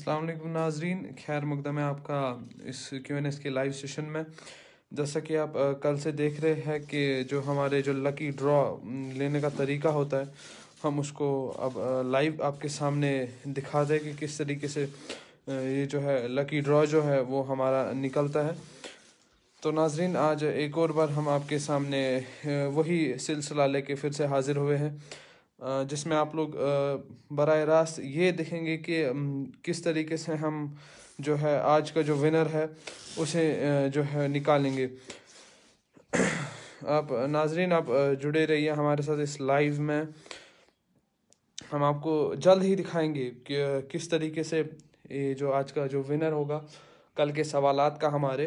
अस्सलाम वालेकुम नाजरीन खैर मुकदम है आपका इस क्यू एन एस के लाइव सेशन में जैसा कि आप कल से देख रहे हैं कि जो हमारे जो लकी ड्रॉ लेने का तरीका होता है हम उसको अब लाइव आपके सामने दिखा दें कि किस तरीके से ये जो है लकी ड्रॉ जो है वो हमारा निकलता है तो नाजरीन आज एक और बार हम आपके सामने वही सिलसिला लेके फिर से हाज़िर हुए हैं जिसमें आप लोग बर रास्त ये देखेंगे कि किस तरीके से हम जो है आज का जो विनर है उसे जो है निकालेंगे आप नाजरीन आप जुड़े रहिए हमारे साथ इस लाइव में हम आपको जल्द ही दिखाएंगे कि किस तरीके से ये जो आज का जो विनर होगा कल के सवालात का हमारे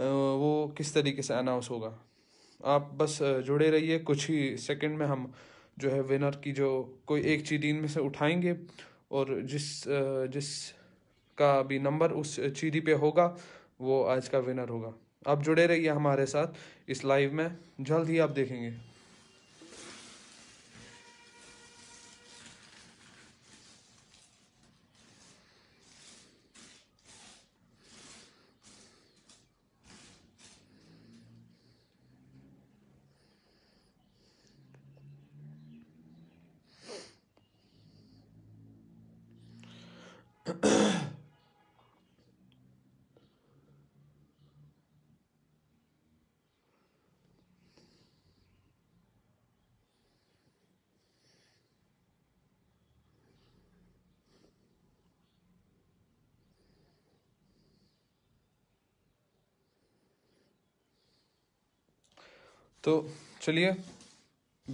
वो किस तरीके से अनाउंस होगा आप बस जुड़े रहिए कुछ ही सेकंड में हम जो है विनर की जो कोई एक चीज़ इनमें से उठाएंगे और जिस जिस का भी नंबर उस चीरी पे होगा वो आज का विनर होगा आप जुड़े रहिए हमारे साथ इस लाइव में जल्द ही आप देखेंगे तो चलिए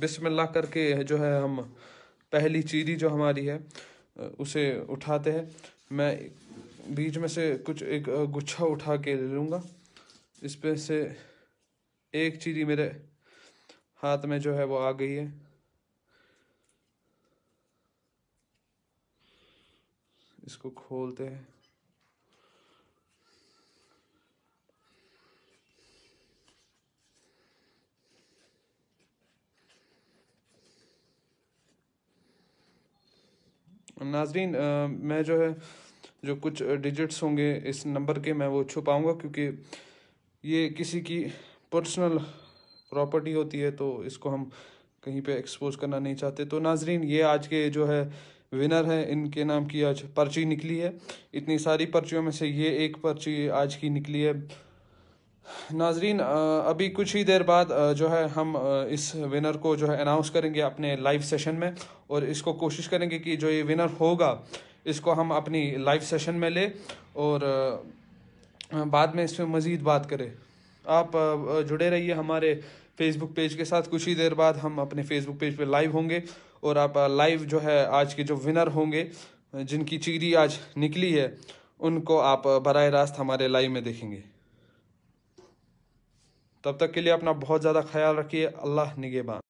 बिस्मिल्लाह करके जो है हम पहली चीरी जो हमारी है उसे उठाते हैं मैं बीच में से कुछ एक गुच्छा उठा के ले लूँगा इस पर से एक चीरी मेरे हाथ में जो है वो आ गई है इसको खोलते हैं नाजरीन मैं जो है जो कुछ डिजिट्स होंगे इस नंबर के मैं वो छुपाऊंगा क्योंकि ये किसी की पर्सनल प्रॉपर्टी होती है तो इसको हम कहीं पे एक्सपोज करना नहीं चाहते तो नाजरीन ये आज के जो है विनर है इनके नाम की आज पर्ची निकली है इतनी सारी पर्चियों में से ये एक पर्ची आज की निकली है नाजरीन अभी कुछ ही देर बाद जो है हम इस विनर को जो है अनाउंस करेंगे अपने लाइव सेशन में और इसको कोशिश करेंगे कि जो ये विनर होगा इसको हम अपनी लाइव सेशन में ले और बाद में इस पर मज़ीद बात करें आप जुड़े रहिए हमारे फेसबुक पेज के साथ कुछ ही देर बाद हम अपने फेसबुक पेज पे लाइव होंगे और आप लाइव जो है आज के जो विनर होंगे जिनकी चीरी आज निकली है उनको आप बर रास्त हमारे लाइव में देखेंगे तब तक के लिए अपना बहुत ज़्यादा ख्याल रखिए अल्लाह निगेबान